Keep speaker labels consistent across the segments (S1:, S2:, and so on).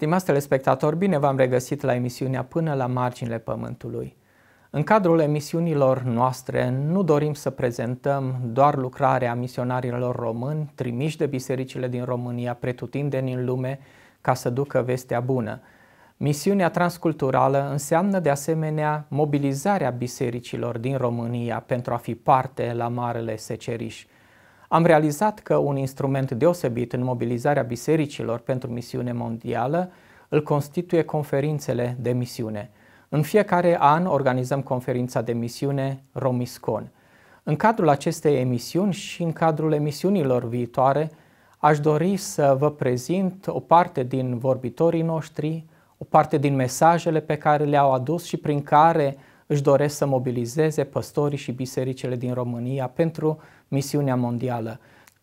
S1: Stimați telespectatori, bine v-am regăsit la emisiunea Până la marginile Pământului. În cadrul emisiunilor noastre nu dorim să prezentăm doar lucrarea misionarilor români trimiși de bisericile din România pretutindeni în lume ca să ducă vestea bună. Misiunea transculturală înseamnă de asemenea mobilizarea bisericilor din România pentru a fi parte la Marele Seceriș. Am realizat că un instrument deosebit în mobilizarea bisericilor pentru misiune mondială îl constituie conferințele de misiune. În fiecare an organizăm conferința de misiune Romiscon. În cadrul acestei emisiuni și în cadrul emisiunilor viitoare, aș dori să vă prezint o parte din vorbitorii noștri, o parte din mesajele pe care le-au adus și prin care își doresc să mobilizeze păstorii și bisericile din România pentru misiunea mondială.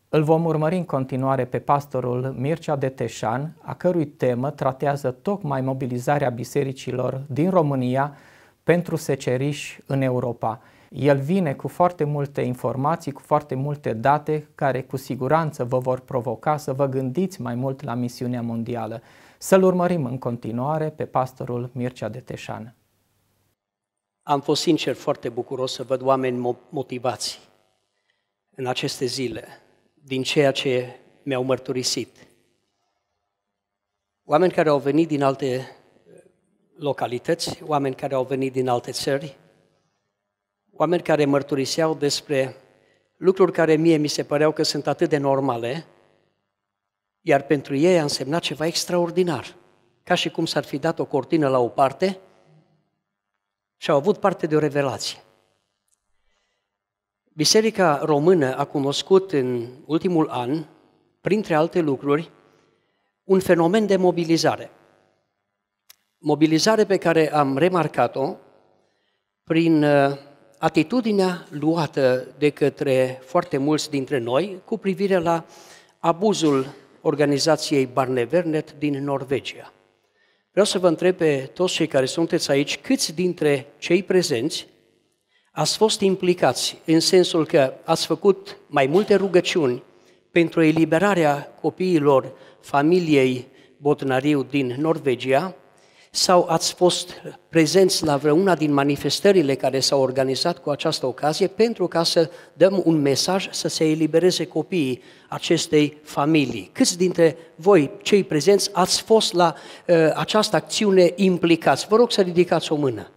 S1: Îl vom urmări în continuare pe pastorul Mircea de Teșan, a cărui temă tratează tocmai mobilizarea bisericilor din România pentru seceriși în Europa. El vine cu foarte multe informații, cu foarte multe date care cu siguranță vă vor provoca să vă gândiți mai mult la misiunea mondială. Să-l urmărim în continuare pe pastorul Mircea de Teșan.
S2: Am fost sincer foarte bucuros să văd oameni motivați în aceste zile din ceea ce mi-au mărturisit. Oameni care au venit din alte uh, localități, oameni care au venit din alte țări, oameni care mărturiseau despre lucruri care mie mi se păreau că sunt atât de normale, iar pentru ei a însemnat ceva extraordinar, ca și cum s-ar fi dat o cortină la o parte și au avut parte de o revelație. Biserica română a cunoscut în ultimul an, printre alte lucruri, un fenomen de mobilizare. Mobilizare pe care am remarcat-o prin uh, atitudinea luată de către foarte mulți dintre noi cu privire la abuzul organizației Barnevernet din Norvegia. Vreau să vă întreb pe toți cei care sunteți aici, câți dintre cei prezenți ați fost implicați în sensul că ați făcut mai multe rugăciuni pentru eliberarea copiilor familiei Botnariu din Norvegia sau ați fost prezenți la vreuna din manifestările care s-au organizat cu această ocazie pentru ca să dăm un mesaj să se elibereze copiii acestei familii. Câți dintre voi, cei prezenți, ați fost la uh, această acțiune implicați? Vă rog să ridicați o mână.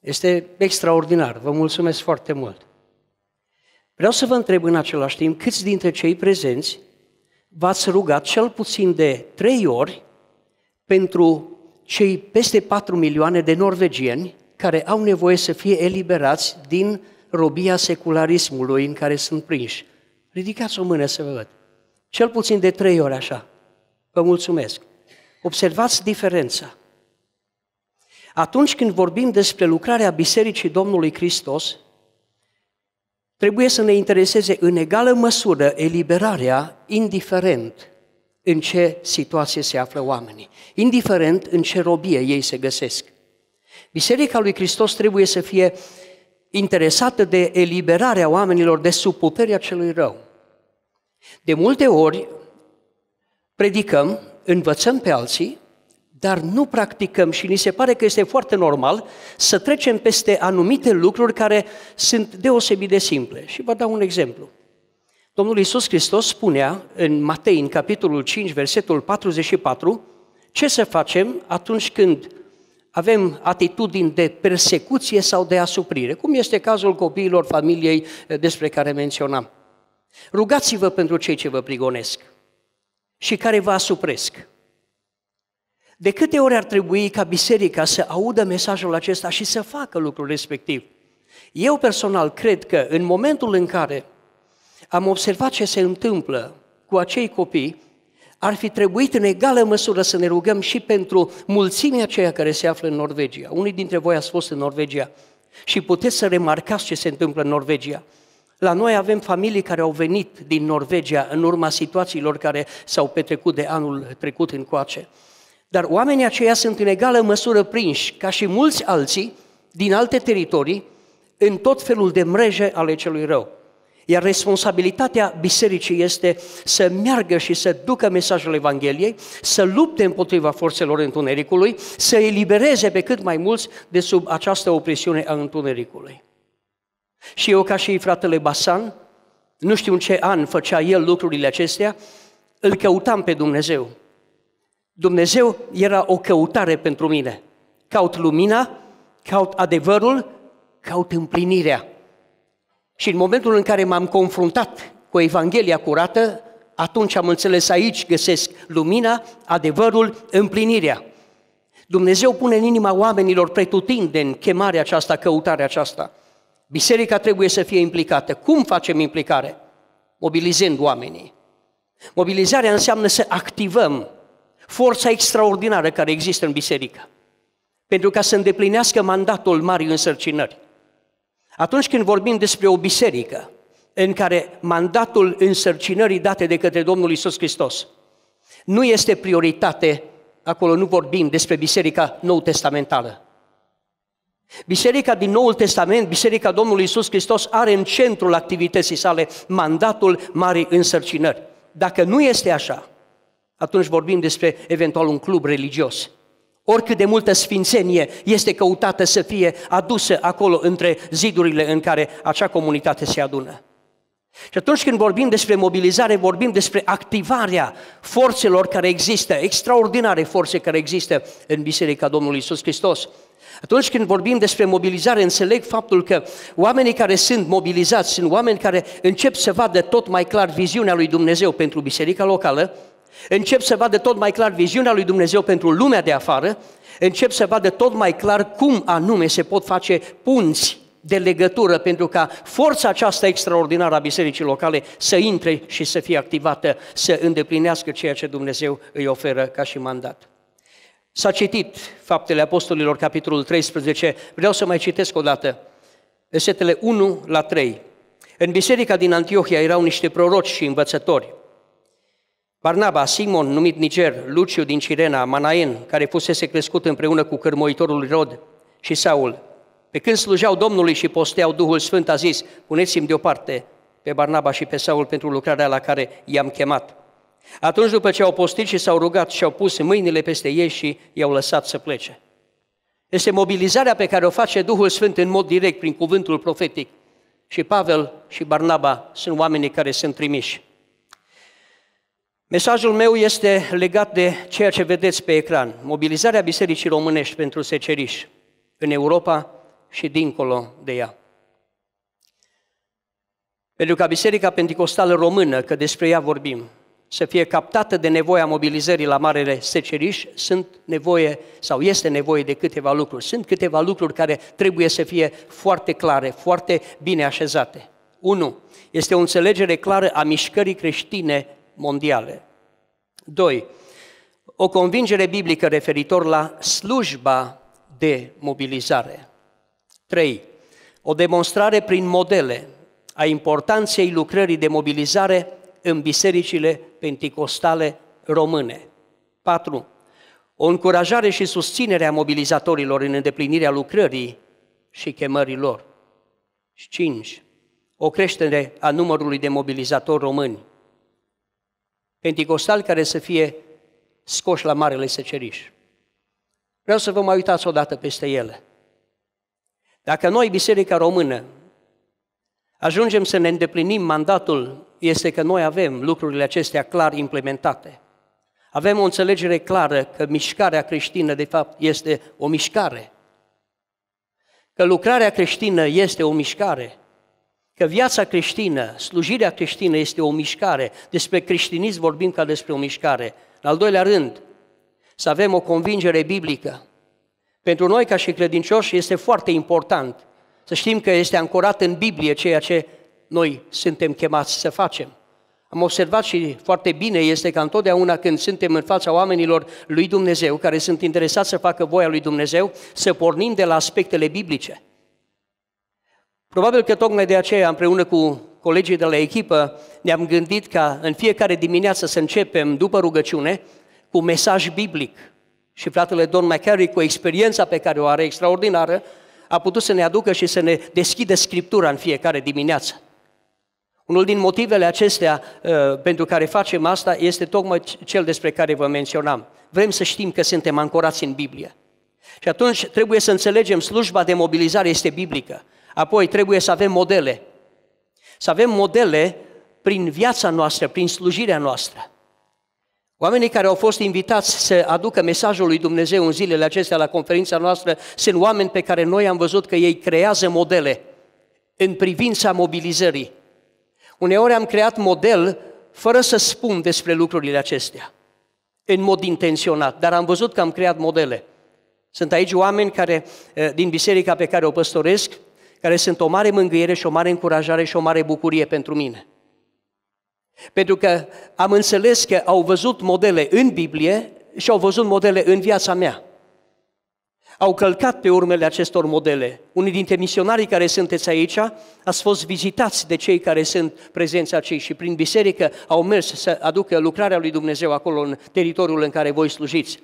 S2: Este extraordinar, vă mulțumesc foarte mult. Vreau să vă întreb în același timp câți dintre cei prezenți v-ați rugat cel puțin de trei ori pentru cei peste 4 milioane de norvegieni care au nevoie să fie eliberați din robia secularismului în care sunt prinși. Ridicați o mână să vă văd. Cel puțin de trei ori așa. Vă mulțumesc. Observați diferența. Atunci când vorbim despre lucrarea Bisericii Domnului Hristos, trebuie să ne intereseze în egală măsură eliberarea, indiferent în ce situație se află oamenii, indiferent în ce robie ei se găsesc. Biserica lui Hristos trebuie să fie interesată de eliberarea oamenilor de sub puterea celui rău. De multe ori predicăm, învățăm pe alții dar nu practicăm și ni se pare că este foarte normal să trecem peste anumite lucruri care sunt deosebit de simple. Și vă dau un exemplu. Domnul Isus Hristos spunea în Matei, în capitolul 5, versetul 44, ce să facem atunci când avem atitudini de persecuție sau de asuprire, cum este cazul copiilor familiei eh, despre care menționam. Rugați-vă pentru cei ce vă prigonesc și care vă asupresc. De câte ori ar trebui ca biserica să audă mesajul acesta și să facă lucrul respectiv? Eu personal cred că în momentul în care am observat ce se întâmplă cu acei copii, ar fi trebuit în egală măsură să ne rugăm și pentru mulțimea aceea care se află în Norvegia. Unii dintre voi ați fost în Norvegia și puteți să remarcați ce se întâmplă în Norvegia. La noi avem familii care au venit din Norvegia în urma situațiilor care s-au petrecut de anul trecut în coace. Dar oamenii aceia sunt în egală măsură prinși, ca și mulți alții, din alte teritorii, în tot felul de mreje ale celui rău. Iar responsabilitatea bisericii este să meargă și să ducă mesajul Evangheliei, să lupte împotriva forțelor întunericului, să elibereze pe cât mai mulți de sub această opresiune a întunericului. Și eu, ca și fratele Basan, nu știu în ce an făcea el lucrurile acestea, îl căutam pe Dumnezeu. Dumnezeu era o căutare pentru mine. Caut lumina, caut adevărul, caut împlinirea. Și în momentul în care m-am confruntat cu Evanghelia curată, atunci am înțeles aici găsesc lumina, adevărul, împlinirea. Dumnezeu pune în inima oamenilor pretutindeni chemarea aceasta, căutarea aceasta. Biserica trebuie să fie implicată. Cum facem implicare? Mobilizând oamenii. Mobilizarea înseamnă să activăm forța extraordinară care există în biserică, pentru ca să îndeplinească mandatul marii însărcinări. Atunci când vorbim despre o biserică în care mandatul însărcinării date de către Domnul Isus Hristos nu este prioritate, acolo nu vorbim despre biserica nou testamentală. Biserica din Noul Testament, Biserica Domnului Isus Hristos, are în centrul activității sale mandatul marii însărcinări. Dacă nu este așa, atunci vorbim despre eventual un club religios. Oricât de multă sfințenie este căutată să fie adusă acolo între zidurile în care acea comunitate se adună. Și atunci când vorbim despre mobilizare, vorbim despre activarea forțelor care există, extraordinare forțe care există în Biserica Domnului Isus Hristos. Atunci când vorbim despre mobilizare, înțeleg faptul că oamenii care sunt mobilizați sunt oameni care încep să vadă tot mai clar viziunea lui Dumnezeu pentru biserica locală, Încep să vadă tot mai clar viziunea lui Dumnezeu pentru lumea de afară, încep să vadă tot mai clar cum anume se pot face punți de legătură pentru ca forța aceasta extraordinară a bisericii locale să intre și să fie activată, să îndeplinească ceea ce Dumnezeu îi oferă ca și mandat. S-a citit Faptele Apostolilor, capitolul 13. Vreau să mai citesc o dată. Versetele 1 la 3. În biserica din Antiohia erau niște proroci și învățători. Barnaba, Simon, numit Niger, Luciu din Cirena, Manaen, care fusese crescut împreună cu cărmoitorul Rod și Saul. Pe când slujeau Domnului și posteau, Duhul Sfânt a zis, puneți-mi deoparte pe Barnaba și pe Saul pentru lucrarea la care i-am chemat. Atunci, după ce au postit și s-au rugat și au pus mâinile peste ei și i-au lăsat să plece. Este mobilizarea pe care o face Duhul Sfânt în mod direct prin cuvântul profetic. Și Pavel și Barnaba sunt oamenii care sunt trimiși. Mesajul meu este legat de ceea ce vedeți pe ecran, mobilizarea Bisericii Românești pentru seceriș în Europa și dincolo de ea. Pentru ca Biserica Pentecostală Română, că despre ea vorbim, să fie captată de nevoia mobilizării la Marele Seceriș, sunt nevoie sau este nevoie de câteva lucruri. Sunt câteva lucruri care trebuie să fie foarte clare, foarte bine așezate. 1. Este o înțelegere clară a mișcării creștine mondiale. 2. O convingere biblică referitor la slujba de mobilizare. 3. O demonstrare prin modele a importanței lucrării de mobilizare în bisericile penticostale române. 4. O încurajare și susținere a mobilizatorilor în îndeplinirea lucrării și chemărilor. 5. O creștere a numărului de mobilizatori români pentecostali care să fie scoși la marele seceriș. Vreau să vă mai uitați odată peste ele. Dacă noi, Biserica Română, ajungem să ne îndeplinim mandatul, este că noi avem lucrurile acestea clar implementate. Avem o înțelegere clară că mișcarea creștină, de fapt, este o mișcare. Că lucrarea creștină este o mișcare. Că viața creștină, slujirea creștină este o mișcare. Despre creștinism vorbim ca despre o mișcare. În al doilea rând, să avem o convingere biblică. Pentru noi, ca și credincioși, este foarte important să știm că este ancorat în Biblie ceea ce noi suntem chemați să facem. Am observat și foarte bine este că întotdeauna când suntem în fața oamenilor lui Dumnezeu, care sunt interesați să facă voia lui Dumnezeu, să pornim de la aspectele biblice. Probabil că tocmai de aceea, împreună cu colegii de la echipă, ne-am gândit ca în fiecare dimineață să începem, după rugăciune, cu un mesaj biblic. Și fratele Don McCary, cu experiența pe care o are extraordinară, a putut să ne aducă și să ne deschidă Scriptura în fiecare dimineață. Unul din motivele acestea uh, pentru care facem asta este tocmai cel despre care vă menționam. Vrem să știm că suntem ancorați în Biblie. Și atunci trebuie să înțelegem slujba de mobilizare este biblică. Apoi trebuie să avem modele. Să avem modele prin viața noastră, prin slujirea noastră. Oamenii care au fost invitați să aducă mesajul lui Dumnezeu în zilele acestea la conferința noastră sunt oameni pe care noi am văzut că ei creează modele în privința mobilizării. Uneori am creat model fără să spun despre lucrurile acestea, în mod intenționat, dar am văzut că am creat modele. Sunt aici oameni care, eh, din biserica pe care o păstoresc, care sunt o mare mângâiere și o mare încurajare și o mare bucurie pentru mine. Pentru că am înțeles că au văzut modele în Biblie și au văzut modele în viața mea. Au călcat pe urmele acestor modele. Unii dintre misionarii care sunteți aici ați fost vizitați de cei care sunt prezenți aici și prin biserică au mers să aducă lucrarea lui Dumnezeu acolo în teritoriul în care voi slujiți.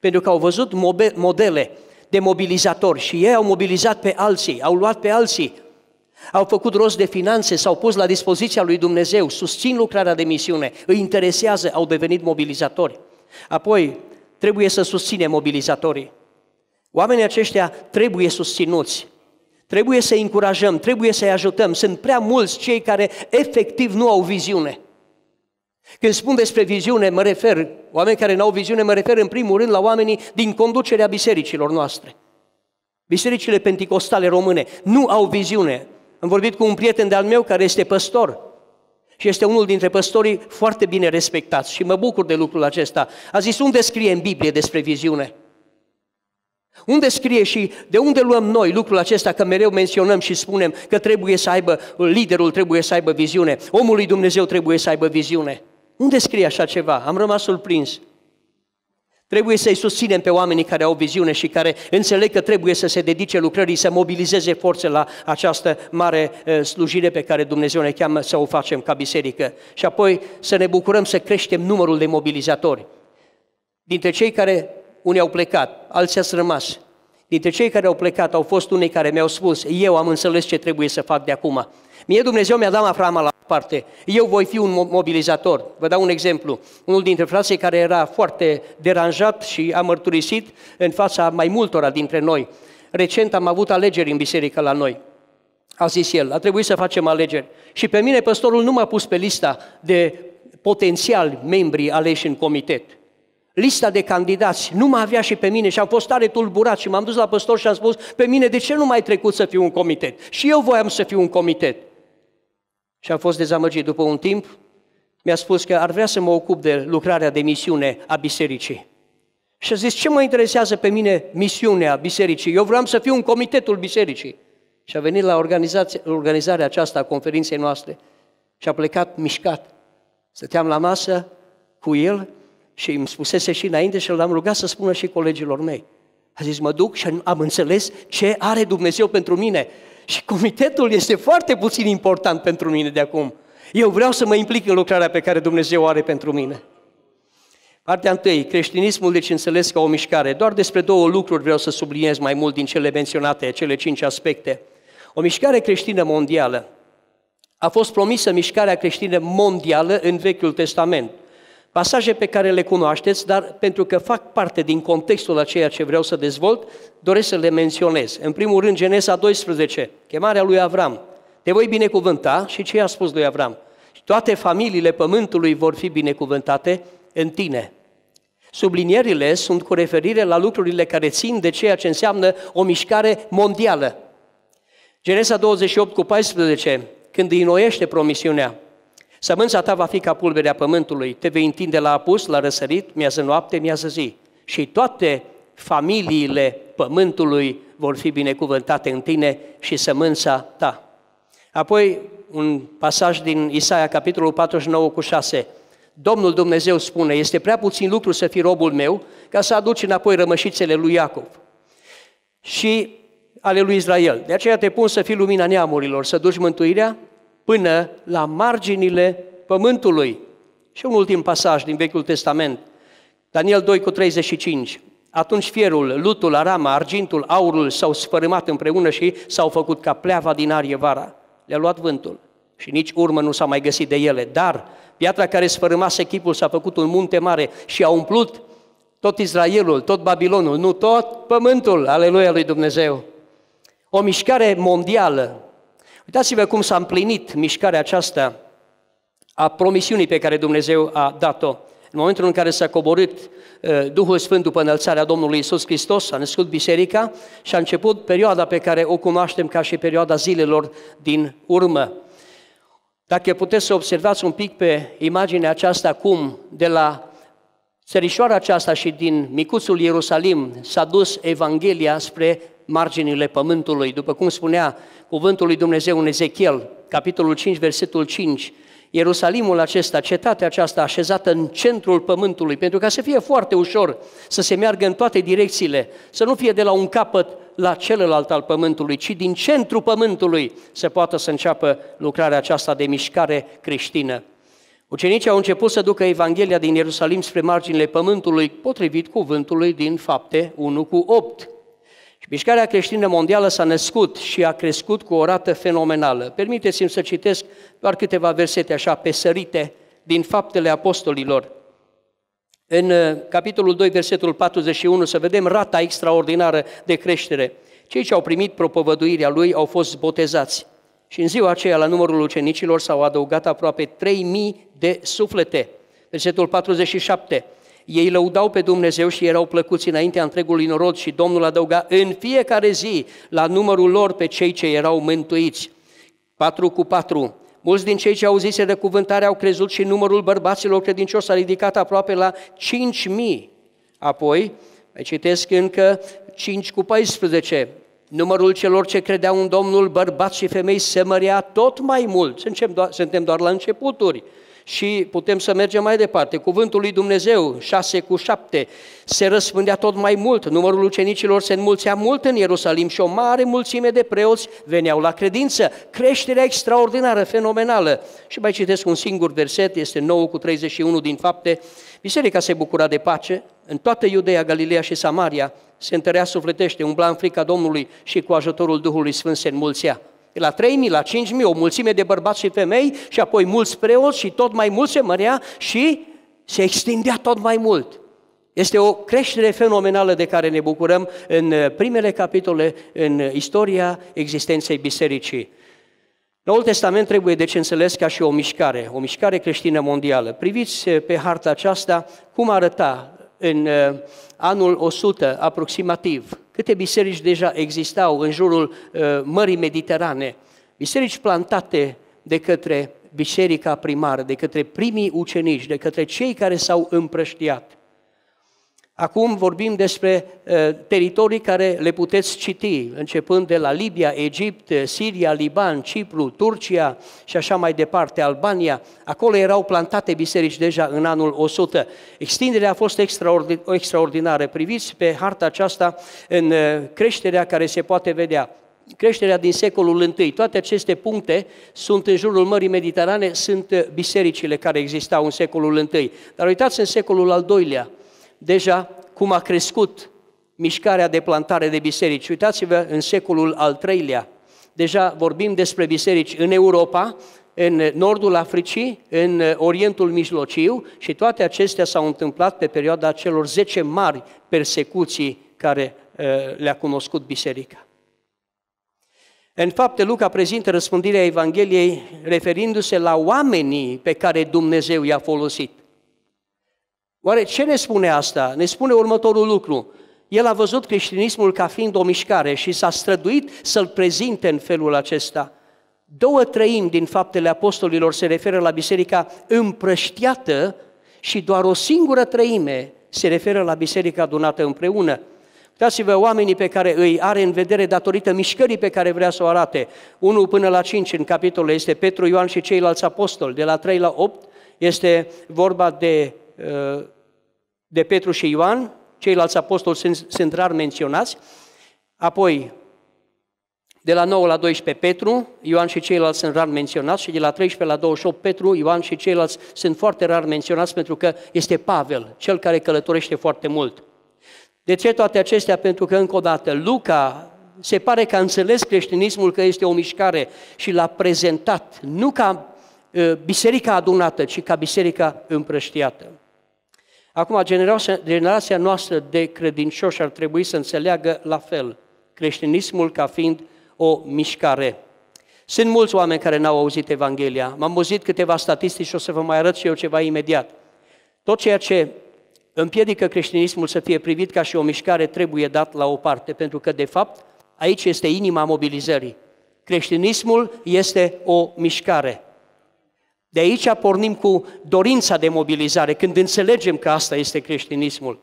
S2: Pentru că au văzut modele de mobilizator și ei au mobilizat pe alții, au luat pe alții, au făcut rost de finanțe, s-au pus la dispoziția lui Dumnezeu, susțin lucrarea de misiune, îi interesează, au devenit mobilizatori. Apoi, trebuie să susține mobilizatorii. Oamenii aceștia trebuie susținuți. Trebuie să i încurajăm, trebuie să-i ajutăm. Sunt prea mulți cei care efectiv nu au viziune. Când spun despre viziune, mă refer, oameni care nu au viziune, mă refer în primul rând la oamenii din conducerea bisericilor noastre. Bisericile penticostale române nu au viziune. Am vorbit cu un prieten de-al meu care este păstor și este unul dintre păstorii foarte bine respectați și mă bucur de lucrul acesta. A zis, unde scrie în Biblie despre viziune? Unde scrie și de unde luăm noi lucrul acesta că mereu menționăm și spunem că trebuie să aibă, liderul trebuie să aibă viziune, omul lui Dumnezeu trebuie să aibă viziune. Unde scrie așa ceva? Am rămas surprins. Trebuie să-i susținem pe oamenii care au viziune și care înțeleg că trebuie să se dedice lucrării, să mobilizeze forțe la această mare eh, slujire pe care Dumnezeu ne cheamă să o facem ca biserică. Și apoi să ne bucurăm să creștem numărul de mobilizatori. Dintre cei care unii au plecat, alții au rămas. Dintre cei care au plecat au fost unii care mi-au spus, eu am înțeles ce trebuie să fac de acum. Mie Dumnezeu mi-a dat Avrama la parte. Eu voi fi un mobilizator. Vă dau un exemplu. Unul dintre frații care era foarte deranjat și a mărturisit în fața mai multora dintre noi. Recent am avut alegeri în biserică la noi. A zis el, a trebuit să facem alegeri. Și pe mine păstorul nu m-a pus pe lista de potențial membri aleși în comitet. Lista de candidați nu mă avea și pe mine și am fost tare tulburat și m-am dus la păstor și am spus, pe mine de ce nu mai trecut să fiu un comitet? Și eu voiam să fiu un comitet și am fost dezamăgit. După un timp, mi-a spus că ar vrea să mă ocup de lucrarea de misiune a bisericii. Și a zis, ce mă interesează pe mine misiunea bisericii? Eu vreau să fiu în comitetul bisericii. Și a venit la organizarea aceasta a conferinței noastre și a plecat mișcat. Stăteam la masă cu el și îmi spusese și înainte și l-am rugat să spună și colegilor mei. A zis, mă duc și am înțeles ce are Dumnezeu pentru mine. Și comitetul este foarte puțin important pentru mine de acum. Eu vreau să mă implic în lucrarea pe care Dumnezeu o are pentru mine. Partea întâi, creștinismul deci înțeles ca o mișcare. Doar despre două lucruri vreau să subliniez mai mult din cele menționate, cele cinci aspecte. O mișcare creștină mondială. A fost promisă mișcarea creștină mondială în Vechiul Testament. Pasaje pe care le cunoașteți, dar pentru că fac parte din contextul a ceea ce vreau să dezvolt, doresc să le menționez. În primul rând, Genesa 12, chemarea lui Avram. Te voi binecuvânta și ce a spus lui Avram? toate familiile pământului vor fi binecuvântate în tine. Sublinierile sunt cu referire la lucrurile care țin de ceea ce înseamnă o mișcare mondială. Genesa 28 cu 14, când îi noiește promisiunea, Sămânța ta va fi ca pulberea pământului, te vei întinde la apus, la răsărit, miază noapte, miază zi. Și toate familiile pământului vor fi binecuvântate în tine și sămânța ta. Apoi un pasaj din Isaia, capitolul 49 cu 6. Domnul Dumnezeu spune, este prea puțin lucru să fii robul meu ca să aduci înapoi rămășițele lui Iacov și ale lui Israel. De aceea te pun să fii lumina neamurilor, să duci mântuirea până la marginile pământului. Și un ultim pasaj din Vechiul Testament, Daniel 2 cu 35. Atunci fierul, lutul, arama, argintul, aurul s-au sfărâmat împreună și s-au făcut ca pleava din arie vara. Le-a luat vântul și nici urmă nu s-a mai găsit de ele. Dar piatra care sfărâmase chipul s-a făcut un munte mare și a umplut tot Israelul, tot Babilonul, nu tot pământul, aleluia lui Dumnezeu. O mișcare mondială Uitați-vă cum s-a împlinit mișcarea aceasta a promisiunii pe care Dumnezeu a dat-o. În momentul în care s-a coborât uh, Duhul Sfânt după înălțarea Domnului Isus Hristos, s-a născut biserica și a început perioada pe care o cunoaștem ca și perioada zilelor din urmă. Dacă puteți să observați un pic pe imaginea aceasta acum, de la țărișoara aceasta și din micuțul Ierusalim s-a dus Evanghelia spre marginile pământului, după cum spunea cuvântul lui Dumnezeu în Ezechiel, capitolul 5, versetul 5, Ierusalimul acesta, cetatea aceasta așezată în centrul pământului, pentru ca să fie foarte ușor să se meargă în toate direcțiile, să nu fie de la un capăt la celălalt al pământului, ci din centrul pământului se poată să înceapă lucrarea aceasta de mișcare creștină. Ucenicii au început să ducă Evanghelia din Ierusalim spre marginile pământului, potrivit cuvântului din fapte 1 cu 8. Mișcarea creștină mondială s-a născut și a crescut cu o rată fenomenală. Permiteți-mi să citesc doar câteva versete așa pesărite din faptele apostolilor. În uh, capitolul 2, versetul 41, să vedem rata extraordinară de creștere. Cei ce au primit propovăduirea lui au fost botezați. Și în ziua aceea, la numărul ucenicilor, s-au adăugat aproape 3.000 de suflete. Versetul 47. Ei lăudau pe Dumnezeu și erau plăcuți înaintea întregului norod și Domnul adăuga în fiecare zi la numărul lor pe cei ce erau mântuiți. 4 cu 4. Mulți din cei ce au zis de cuvântare au crezut și numărul bărbaților credincioși s-a ridicat aproape la 5.000. Apoi, mai citesc încă 5 cu 14. Numărul celor ce credeau în Domnul, bărbați și femei, se mărea tot mai mult. Suntem doar, suntem doar la începuturi. Și putem să mergem mai departe. Cuvântul lui Dumnezeu, 6 cu 7, se răspândea tot mai mult. Numărul ucenicilor se înmulțea mult în Ierusalim și o mare mulțime de preoți veneau la credință. Creșterea extraordinară, fenomenală. Și mai citesc un singur verset, este 9 cu 31 din fapte. Biserica se bucura de pace în toată Iudeea, Galileea și Samaria. Se întărea sufletește, umbla în frica Domnului și cu ajutorul Duhului Sfânt se înmulțea la 3.000, la 5.000, o mulțime de bărbați și femei și apoi mulți preoți și tot mai mult se mărea și se extindea tot mai mult. Este o creștere fenomenală de care ne bucurăm în uh, primele capitole în istoria existenței bisericii. Noul Testament trebuie deci înțeles ca și o mișcare, o mișcare creștină mondială. Priviți uh, pe harta aceasta cum arăta în uh, anul 100 aproximativ Câte biserici deja existau în jurul uh, Mării Mediterane, biserici plantate de către biserica primară, de către primii ucenici, de către cei care s-au împrăștiat. Acum vorbim despre eh, teritorii care le puteți citi, începând de la Libia, Egipt, eh, Siria, Liban, Cipru, Turcia și așa mai departe, Albania. Acolo erau plantate biserici deja în anul 100. Extinderea a fost extraordinară. Priviți pe harta aceasta în eh, creșterea care se poate vedea creșterea din secolul I. Toate aceste puncte sunt în jurul Mării Mediterane, sunt bisericile care existau în secolul I. Dar uitați în secolul al II-lea, deja cum a crescut mișcarea de plantare de biserici. Uitați-vă în secolul al III-lea, deja vorbim despre biserici în Europa, în nordul Africii, în Orientul Mijlociu și toate acestea s-au întâmplat pe perioada celor 10 mari persecuții care uh, le-a cunoscut biserica. În fapte, Luca prezintă răspândirea Evangheliei referindu-se la oamenii pe care Dumnezeu i-a folosit. Oare ce ne spune asta? Ne spune următorul lucru. El a văzut creștinismul ca fiind o mișcare și s-a străduit să-l prezinte în felul acesta. Două treimi din faptele apostolilor se referă la biserica împrăștiată și doar o singură treime se referă la biserica adunată împreună. Uitați-vă oamenii pe care îi are în vedere datorită mișcării pe care vrea să o arate. 1 până la 5 în capitolul este Petru, Ioan și ceilalți apostoli. De la 3 la 8 este vorba de Uh, de Petru și Ioan, ceilalți apostoli sunt, sunt rar menționați, apoi de la 9 la 12 Petru, Ioan și ceilalți sunt rar menționați și de la 13 la 28 Petru, Ioan și ceilalți sunt foarte rar menționați pentru că este Pavel, cel care călătorește foarte mult. De ce toate acestea? Pentru că, încă o dată, Luca se pare că a înțeles creștinismul că este o mișcare și l-a prezentat, nu ca uh, biserica adunată, ci ca biserica împrăștiată. Acum, generația, generația noastră de credincioși ar trebui să înțeleagă la fel creștinismul ca fiind o mișcare. Sunt mulți oameni care n-au auzit Evanghelia. M-am auzit câteva statistici și o să vă mai arăt și eu ceva imediat. Tot ceea ce împiedică creștinismul să fie privit ca și o mișcare trebuie dat la o parte, pentru că, de fapt, aici este inima mobilizării. Creștinismul este o mișcare. De aici pornim cu dorința de mobilizare, când înțelegem că asta este creștinismul.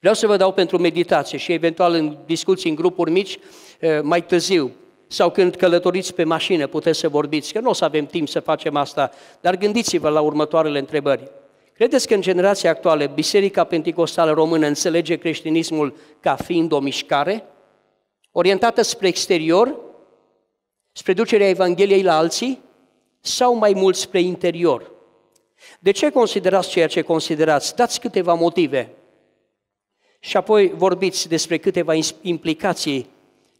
S2: Vreau să vă dau pentru meditație și eventual în discuții în grupuri mici eh, mai târziu sau când călătoriți pe mașină puteți să vorbiți, că nu o să avem timp să facem asta, dar gândiți-vă la următoarele întrebări. Credeți că în generația actuală Biserica Pentecostală Română înțelege creștinismul ca fiind o mișcare? Orientată spre exterior? Spre ducerea Evangheliei la alții? sau mai mult spre interior? De ce considerați ceea ce considerați? Dați câteva motive și apoi vorbiți despre câteva implicații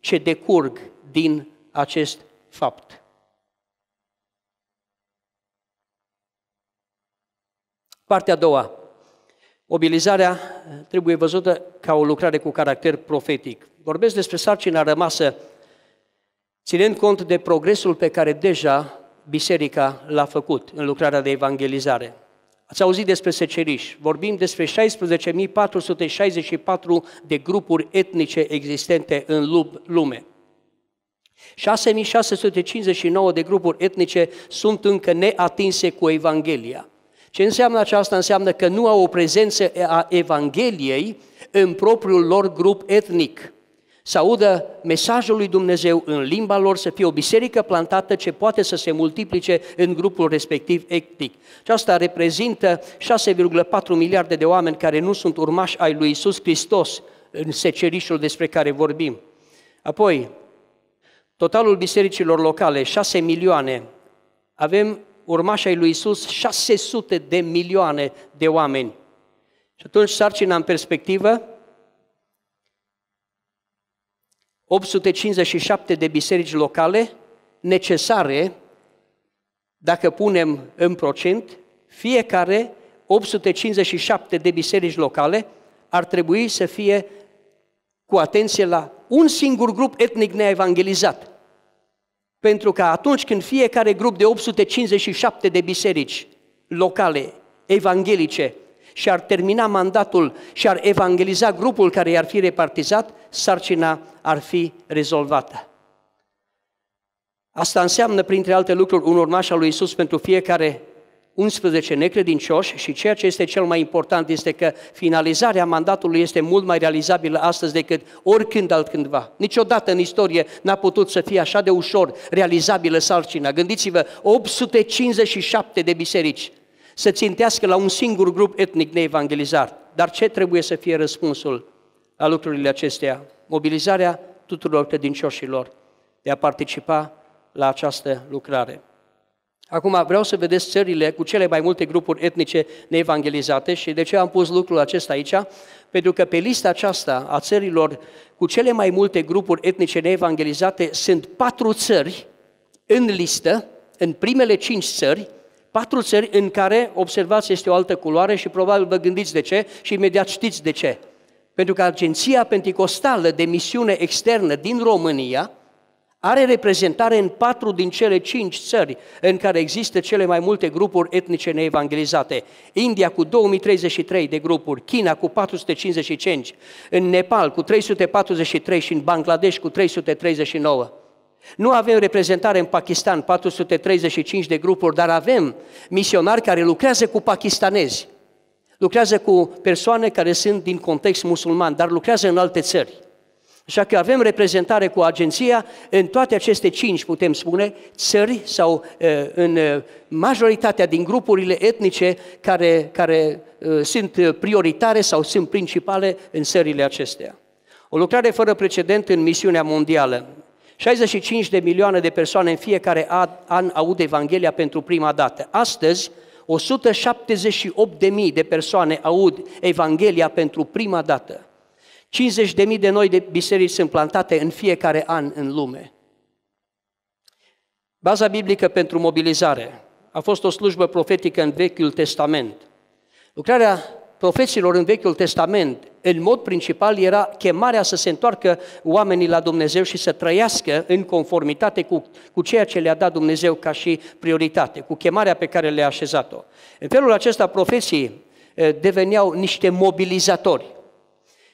S2: ce decurg din acest fapt. Partea a doua. Mobilizarea trebuie văzută ca o lucrare cu caracter profetic. Vorbesc despre sarcina rămasă, ținând cont de progresul pe care deja biserica l-a făcut în lucrarea de evangelizare. Ați auzit despre seceriș. Vorbim despre 16.464 de grupuri etnice existente în lume. 6.659 de grupuri etnice sunt încă neatinse cu Evanghelia. Ce înseamnă aceasta? Înseamnă că nu au o prezență a Evangheliei în propriul lor grup etnic să audă mesajul lui Dumnezeu în limba lor, să fie o biserică plantată ce poate să se multiplice în grupul respectiv etnic. Și asta reprezintă 6,4 miliarde de oameni care nu sunt urmași ai lui Isus Hristos în secerișul despre care vorbim. Apoi, totalul bisericilor locale, 6 milioane, avem urmași ai lui Isus 600 de milioane de oameni. Și atunci sarcina în perspectivă 857 de biserici locale necesare, dacă punem în procent, fiecare 857 de biserici locale ar trebui să fie cu atenție la un singur grup etnic neevangelizat. Pentru că atunci când fiecare grup de 857 de biserici locale evanghelice și ar termina mandatul și ar evangeliza grupul care i-ar fi repartizat, sarcina ar fi rezolvată. Asta înseamnă, printre alte lucruri, un urmaș al lui Isus pentru fiecare 11 necredincioși și ceea ce este cel mai important este că finalizarea mandatului este mult mai realizabilă astăzi decât oricând altcândva. Niciodată în istorie n-a putut să fie așa de ușor realizabilă sarcina. Gândiți-vă, 857 de biserici să țintească la un singur grup etnic neevangelizat. Dar ce trebuie să fie răspunsul la lucrurile acestea? Mobilizarea tuturor credincioșilor de a participa la această lucrare. Acum vreau să vedeți țările cu cele mai multe grupuri etnice neevangelizate și de ce am pus lucrul acesta aici? Pentru că pe lista aceasta a țărilor cu cele mai multe grupuri etnice neevangelizate sunt patru țări în listă, în primele cinci țări, Patru țări în care, observați, este o altă culoare și probabil vă gândiți de ce și imediat știți de ce. Pentru că Agenția Pentecostală de Misiune Externă din România are reprezentare în patru din cele cinci țări în care există cele mai multe grupuri etnice neevangelizate. India cu 2033 de grupuri, China cu 455, în Nepal cu 343 și în Bangladesh cu 339. Nu avem reprezentare în Pakistan, 435 de grupuri, dar avem misionari care lucrează cu pakistanezi, lucrează cu persoane care sunt din context musulman, dar lucrează în alte țări. Așa că avem reprezentare cu agenția în toate aceste cinci, putem spune, țări sau în majoritatea din grupurile etnice care, care sunt prioritare sau sunt principale în țările acestea. O lucrare fără precedent în misiunea mondială. 65 de milioane de persoane în fiecare an aud Evanghelia pentru prima dată. Astăzi, 178 de mii de persoane aud Evanghelia pentru prima dată. mii de noi de biserici sunt plantate în fiecare an în lume. Baza biblică pentru mobilizare a fost o slujbă profetică în Vechiul Testament. Lucrarea profeților în Vechiul Testament în mod principal era chemarea să se întoarcă oamenii la Dumnezeu și să trăiască în conformitate cu, cu ceea ce le-a dat Dumnezeu ca și prioritate, cu chemarea pe care le-a așezat-o. În felul acesta, profeții eh, deveneau niște mobilizatori.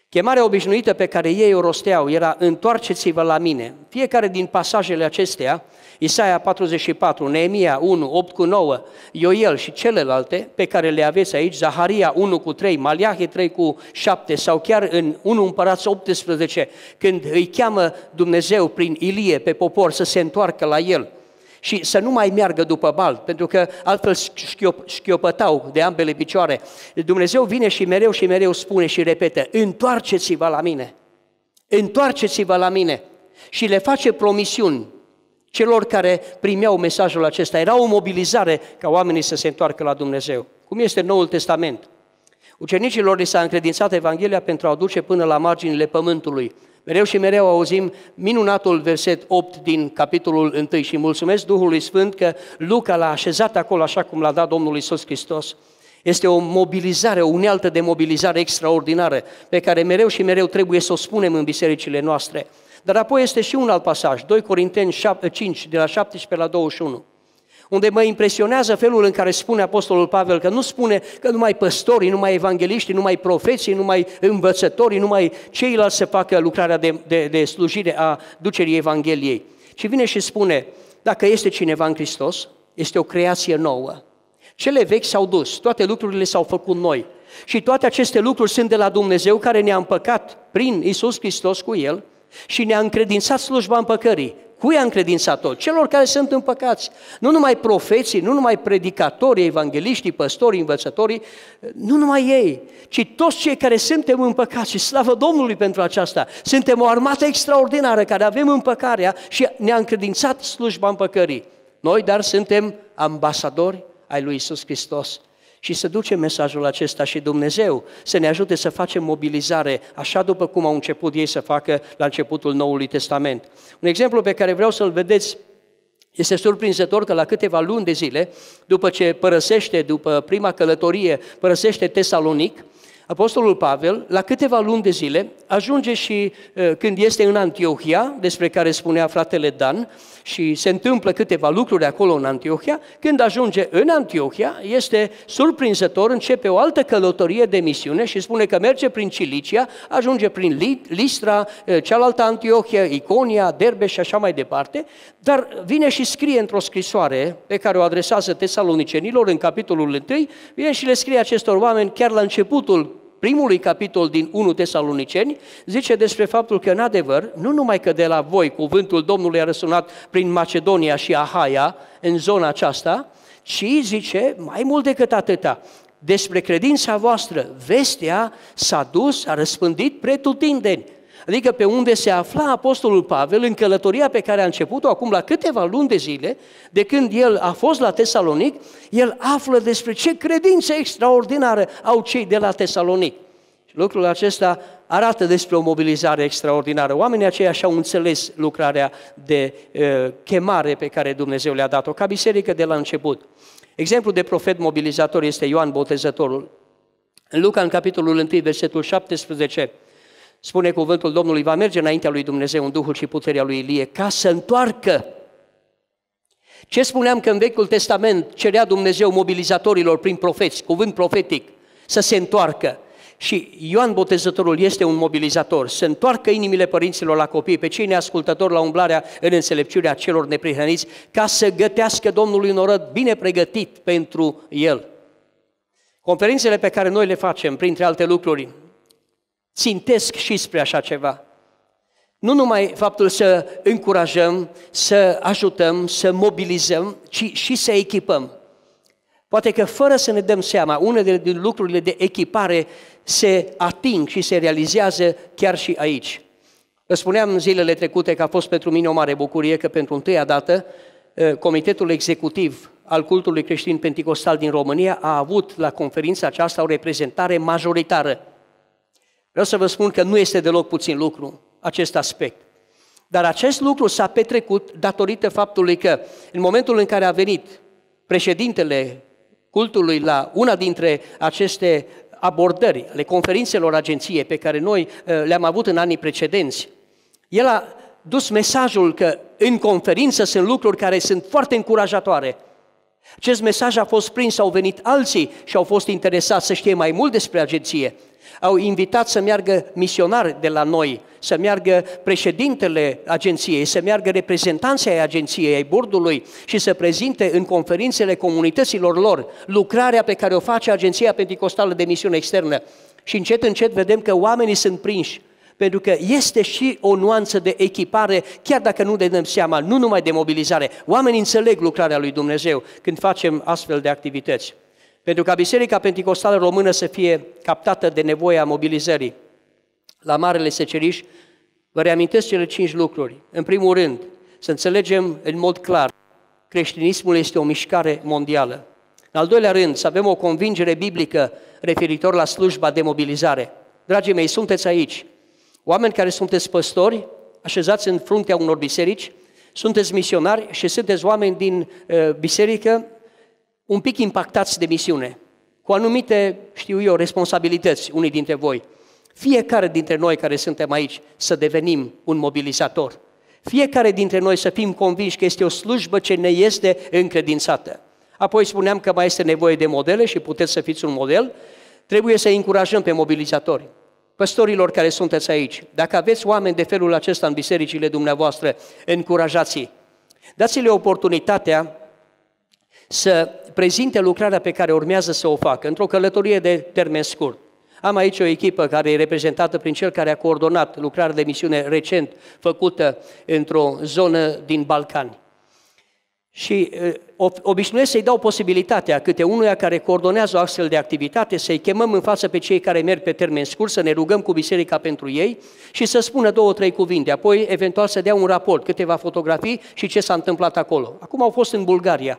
S2: Chemarea obișnuită pe care ei o rosteau era întoarceți-vă la mine. Fiecare din pasajele acestea Isaia 44, Neemia 1, 8 cu 9, Ioel și celelalte pe care le aveți aici, Zaharia 1 cu 3, Maliahe 3 cu 7 sau chiar în 1 împărați 18, când îi cheamă Dumnezeu prin Ilie pe popor să se întoarcă la el și să nu mai meargă după bal, pentru că altfel șchiop, șchiopătau de ambele picioare. Dumnezeu vine și mereu și mereu spune și repetă, întoarceți-vă la mine, întoarceți-vă la mine și le face promisiuni celor care primeau mesajul acesta. Era o mobilizare ca oamenii să se întoarcă la Dumnezeu, cum este Noul Testament. Ucenicilor li s-a încredințat Evanghelia pentru a duce până la marginile pământului. Mereu și mereu auzim minunatul verset 8 din capitolul 1 și mulțumesc Duhului Sfânt că Luca l-a așezat acolo așa cum l-a dat Domnul Isus Hristos. Este o mobilizare, o unealtă de mobilizare extraordinară pe care mereu și mereu trebuie să o spunem în bisericile noastre. Dar apoi este și un alt pasaj, 2 Corinteni 5, de la 17 la 21, unde mă impresionează felul în care spune Apostolul Pavel că nu spune că numai păstorii, numai evangeliștii, numai profeții, numai învățătorii, numai ceilalți să facă lucrarea de, de, de slujire a ducerii Evangheliei, ci vine și spune, dacă este cineva în Hristos, este o creație nouă. Cele vechi s-au dus, toate lucrurile s-au făcut noi. Și toate aceste lucruri sunt de la Dumnezeu care ne-a împăcat prin Isus Hristos cu El, și ne-a încredințat slujba împăcării. Cui a încredințat-o? Celor care sunt împăcați. Nu numai profeții, nu numai predicatorii, evangeliștii, păstorii, învățătorii, nu numai ei, ci toți cei care suntem împăcați și slavă Domnului pentru aceasta. Suntem o armată extraordinară care avem împăcarea și ne-a încredințat slujba împăcării. Noi, dar, suntem ambasadori ai lui Isus Hristos ci să ducem mesajul acesta și Dumnezeu să ne ajute să facem mobilizare, așa după cum au început ei să facă la începutul Noului Testament. Un exemplu pe care vreau să-l vedeți este surprinzător că la câteva luni de zile, după ce părăsește, după prima călătorie, părăsește Tesalonic, Apostolul Pavel, la câteva luni de zile, ajunge și ă, când este în Antiohia, despre care spunea fratele Dan, și se întâmplă câteva lucruri acolo în Antiohia, când ajunge în Antiohia, este surprinzător, începe o altă călătorie de misiune și spune că merge prin Cilicia, ajunge prin Listra, ă, cealaltă Antiohia, Iconia, Derbe și așa mai departe, dar vine și scrie într-o scrisoare pe care o adresează tesalonicenilor în capitolul 1, vine și le scrie acestor oameni chiar la începutul primului capitol din 1 Tesaloniceni, zice despre faptul că, în adevăr, nu numai că de la voi cuvântul Domnului a răsunat prin Macedonia și Ahaia, în zona aceasta, ci, zice, mai mult decât atâta, despre credința voastră, vestea s-a dus, a răspândit pretutindeni adică pe unde se afla Apostolul Pavel în călătoria pe care a început-o acum la câteva luni de zile, de când el a fost la Tesalonic, el află despre ce credință extraordinară au cei de la Tesalonic. Lucrul acesta arată despre o mobilizare extraordinară. Oamenii aceia și-au înțeles lucrarea de chemare pe care Dumnezeu le-a dat-o, ca biserică de la început. Exemplu de profet mobilizator este Ioan Botezătorul. În Luca, în capitolul 1, versetul 17, spune cuvântul Domnului, va merge înaintea lui Dumnezeu în Duhul și puterea lui Ilie ca să întoarcă. Ce spuneam că în Vechiul Testament cerea Dumnezeu mobilizatorilor prin profeți, cuvânt profetic, să se întoarcă. Și Ioan Botezătorul este un mobilizator, să întoarcă inimile părinților la copii, pe cei neascultători la umblarea în înțelepciunea celor neprihăniți, ca să gătească Domnului un orăt bine pregătit pentru el. Conferințele pe care noi le facem, printre alte lucruri, țintesc și spre așa ceva. Nu numai faptul să încurajăm, să ajutăm, să mobilizăm, ci și să echipăm. Poate că fără să ne dăm seama, unele din lucrurile de echipare se ating și se realizează chiar și aici. Vă spuneam zilele trecute că a fost pentru mine o mare bucurie că pentru întâia dată ă, Comitetul Executiv al Cultului Creștin Pentecostal din România a avut la conferința aceasta o reprezentare majoritară Vreau să vă spun că nu este deloc puțin lucru acest aspect. Dar acest lucru s-a petrecut datorită faptului că în momentul în care a venit președintele cultului la una dintre aceste abordări ale conferințelor agenției pe care noi eh, le-am avut în anii precedenți, el a dus mesajul că în conferință sunt lucruri care sunt foarte încurajatoare. Acest mesaj a fost prins, au venit alții și au fost interesați să știe mai mult despre agenție. Au invitat să meargă misionari de la noi, să meargă președintele agenției, să meargă reprezentanții ai agenției, ai bordului și să prezinte în conferințele comunităților lor lucrarea pe care o face Agenția Pentecostală de Misiune Externă. Și încet, încet vedem că oamenii sunt prinși, pentru că este și o nuanță de echipare, chiar dacă nu ne dăm seama, nu numai de mobilizare. Oamenii înțeleg lucrarea lui Dumnezeu când facem astfel de activități. Pentru ca Biserica Pentecostală Română să fie captată de nevoia mobilizării la Marele Seceriș, vă reamintesc cele cinci lucruri. În primul rând, să înțelegem în mod clar, creștinismul este o mișcare mondială. În al doilea rând, să avem o convingere biblică referitor la slujba de mobilizare. Dragii mei, sunteți aici. Oameni care sunteți păstori, așezați în fruntea unor biserici, sunteți misionari și sunteți oameni din uh, biserică un pic impactați de misiune, cu anumite, știu eu, responsabilități, unii dintre voi. Fiecare dintre noi care suntem aici să devenim un mobilizator. Fiecare dintre noi să fim convinși că este o slujbă ce ne este încredințată. Apoi spuneam că mai este nevoie de modele și puteți să fiți un model. Trebuie să încurajăm pe mobilizatori. Păstorilor care sunteți aici, dacă aveți oameni de felul acesta în bisericile dumneavoastră, încurajați-i. Dați-le oportunitatea să prezinte lucrarea pe care urmează să o facă într-o călătorie de termen scurt. Am aici o echipă care e reprezentată prin cel care a coordonat lucrarea de misiune recent făcută într-o zonă din Balcani. Și uh, obișnuiesc să-i dau posibilitatea câte unuia care coordonează o astfel de activitate să-i chemăm în față pe cei care merg pe termen scurt, să ne rugăm cu biserica pentru ei și să spună două, trei cuvinte, apoi eventual să dea un raport, câteva fotografii și ce s-a întâmplat acolo. Acum au fost în Bulgaria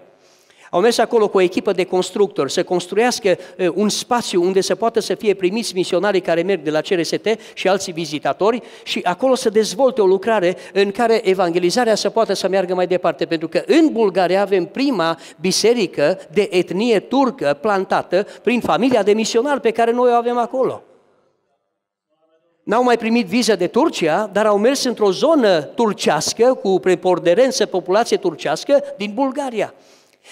S2: au mers acolo cu o echipă de constructori să construiască un spațiu unde să poată să fie primiți misionarii care merg de la CRST și alții vizitatori și acolo să dezvolte o lucrare în care evangelizarea să poată să meargă mai departe. Pentru că în Bulgaria avem prima biserică de etnie turcă plantată prin familia de misionari pe care noi o avem acolo. N-au mai primit viză de Turcia, dar au mers într-o zonă turcească cu preponderență populație turcească din Bulgaria.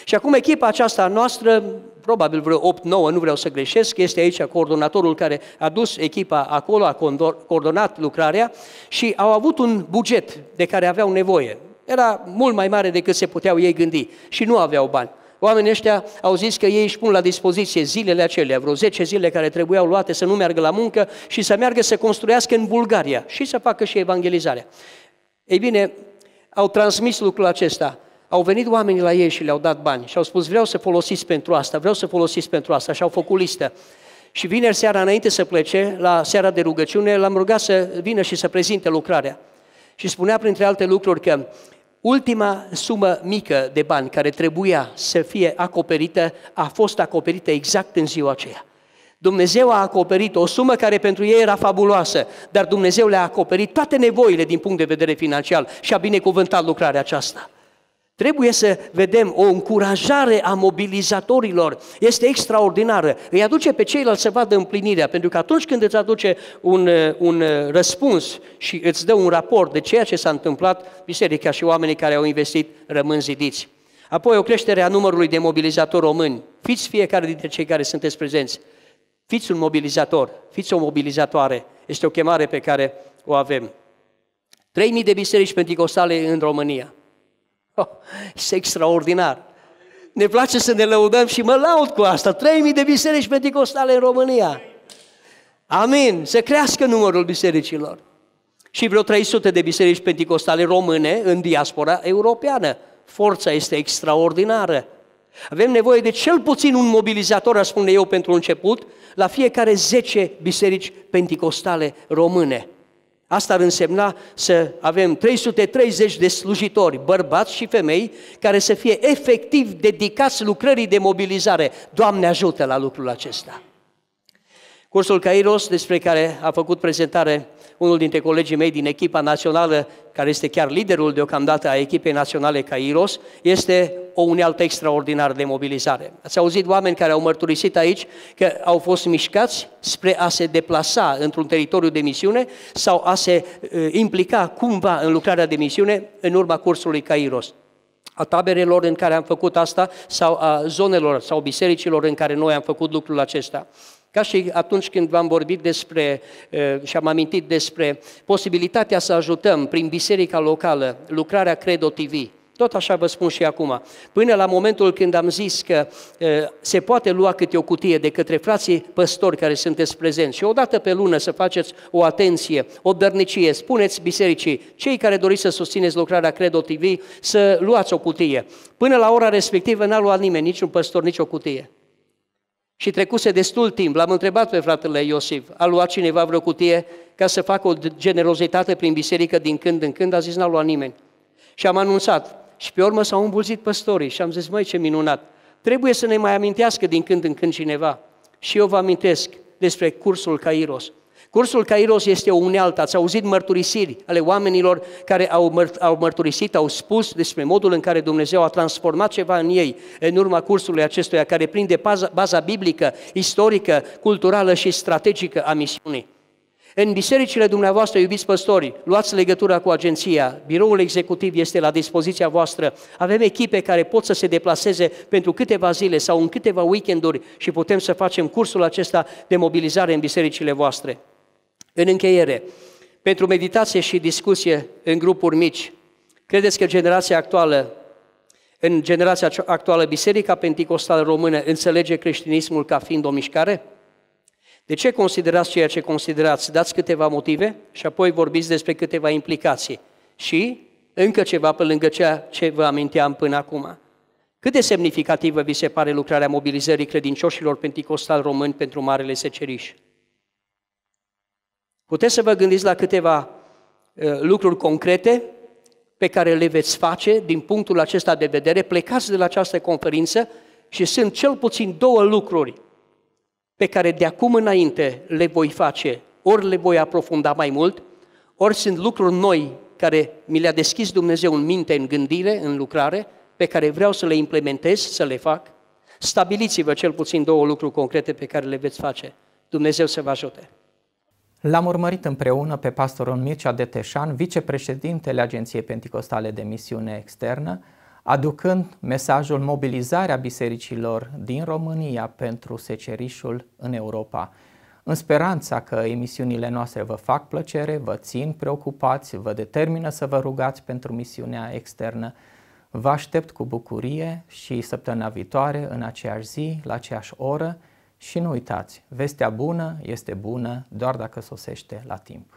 S2: Și acum echipa aceasta noastră, probabil vreo 8-9, nu vreau să greșesc, este aici coordonatorul care a dus echipa acolo, a coordonat lucrarea și au avut un buget de care aveau nevoie. Era mult mai mare decât se puteau ei gândi și nu aveau bani. Oamenii ăștia au zis că ei își pun la dispoziție zilele acelea, vreo 10 zile care trebuiau luate să nu meargă la muncă și să meargă să construiască în Bulgaria și să facă și evangelizarea. Ei bine, au transmis lucrul acesta au venit oamenii la ei și le-au dat bani și au spus vreau să folosiți pentru asta, vreau să folosiți pentru asta și au făcut listă. Și vineri seara înainte să plece, la seara de rugăciune, l-am rugat să vină și să prezinte lucrarea. Și spunea printre alte lucruri că ultima sumă mică de bani care trebuia să fie acoperită a fost acoperită exact în ziua aceea. Dumnezeu a acoperit o sumă care pentru ei era fabuloasă, dar Dumnezeu le-a acoperit toate nevoile din punct de vedere financiar și a binecuvântat lucrarea aceasta. Trebuie să vedem o încurajare a mobilizatorilor. Este extraordinară. Îi aduce pe ceilalți să vadă împlinirea, pentru că atunci când îți aduce un, uh, un uh, răspuns și îți dă un raport de ceea ce s-a întâmplat, biserica și oamenii care au investit rămân zidiți. Apoi o creștere a numărului de mobilizatori români. Fiți fiecare dintre cei care sunteți prezenți. Fiți un mobilizator, fiți o mobilizatoare. Este o chemare pe care o avem. 3.000 de biserici pentecostale în România. Oh, este extraordinar. Ne place să ne lăudăm și mă laud cu asta. 3.000 de biserici pentecostale în România. Amin. Să crească numărul bisericilor. Și vreo 300 de biserici pentecostale române în diaspora europeană. Forța este extraordinară. Avem nevoie de cel puțin un mobilizator, aș spune eu pentru început, la fiecare 10 biserici pentecostale române. Asta ar însemna să avem 330 de slujitori, bărbați și femei, care să fie efectiv dedicați lucrării de mobilizare. Doamne ajută la lucrul acesta! Cursul Cairos, despre care a făcut prezentare unul dintre colegii mei din echipa națională, care este chiar liderul deocamdată a echipei naționale Cairos, este o unealtă extraordinar de mobilizare. Ați auzit oameni care au mărturisit aici că au fost mișcați spre a se deplasa într-un teritoriu de misiune sau a se uh, implica cumva în lucrarea de misiune în urma cursului Cairos a taberelor în care am făcut asta sau a zonelor sau bisericilor în care noi am făcut lucrul acesta. Ca și atunci când v-am vorbit despre și am amintit despre posibilitatea să ajutăm prin biserica locală lucrarea Credo TV. Tot așa vă spun și acum. Până la momentul când am zis că se poate lua câte o cutie de către frații păstori care sunteți prezenți și odată pe lună să faceți o atenție, o dărnicie, spuneți bisericii, cei care doriți să susțineți lucrarea Credo TV, să luați o cutie. Până la ora respectivă n-a luat nimeni, niciun păstor, nici o cutie. Și trecuse destul timp, l-am întrebat pe fratele Iosif, a luat cineva vreo cutie ca să facă o generozitate prin biserică din când în când, a zis n-a luat nimeni. Și am anunțat. Și pe urmă s-au îmbulzit păstorii și am zis, măi ce minunat, trebuie să ne mai amintească din când în când cineva. Și eu vă amintesc despre cursul Cairos. Cursul Cairos este o unealtă. Ați auzit mărturisiri ale oamenilor care au, măr- au mărturisit, au spus despre modul în care Dumnezeu a transformat ceva în ei în urma cursului acestuia, care prinde baza, baza biblică, istorică, culturală și strategică a misiunii. În bisericile dumneavoastră, iubiți păstori, luați legătura cu agenția, biroul executiv este la dispoziția voastră, avem echipe care pot să se deplaseze pentru câteva zile sau în câteva weekenduri și putem să facem cursul acesta de mobilizare în bisericile voastre. În încheiere, pentru meditație și discuție în grupuri mici, credeți că generația actuală, în generația actuală, Biserica Pentecostală Română înțelege creștinismul ca fiind o mișcare? De ce considerați ceea ce considerați? Dați câteva motive și apoi vorbiți despre câteva implicații. Și încă ceva pe lângă ceea ce vă aminteam până acum. Cât de semnificativă vi se pare lucrarea mobilizării credincioșilor pentecostali români pentru Marele Seceriș? Puteți să vă gândiți la câteva uh, lucruri concrete pe care le veți face din punctul acesta de vedere, plecați de la această conferință și sunt cel puțin două lucruri pe care de acum înainte le voi face, ori le voi aprofunda mai mult, ori sunt lucruri noi care mi le-a deschis Dumnezeu în minte, în gândire, în lucrare, pe care vreau să le implementez, să le fac. Stabiliți-vă cel puțin două lucruri concrete pe care le veți face. Dumnezeu să vă ajute!
S1: L-am urmărit împreună pe pastorul Mircea Deteșan, vicepreședintele Agenției Pentecostale de Misiune Externă, aducând mesajul mobilizarea bisericilor din România pentru secerișul în Europa. În speranța că emisiunile noastre vă fac plăcere, vă țin preocupați, vă determină să vă rugați pentru misiunea externă, vă aștept cu bucurie și săptămâna viitoare, în aceeași zi, la aceeași oră, și nu uitați, vestea bună este bună doar dacă sosește la timp.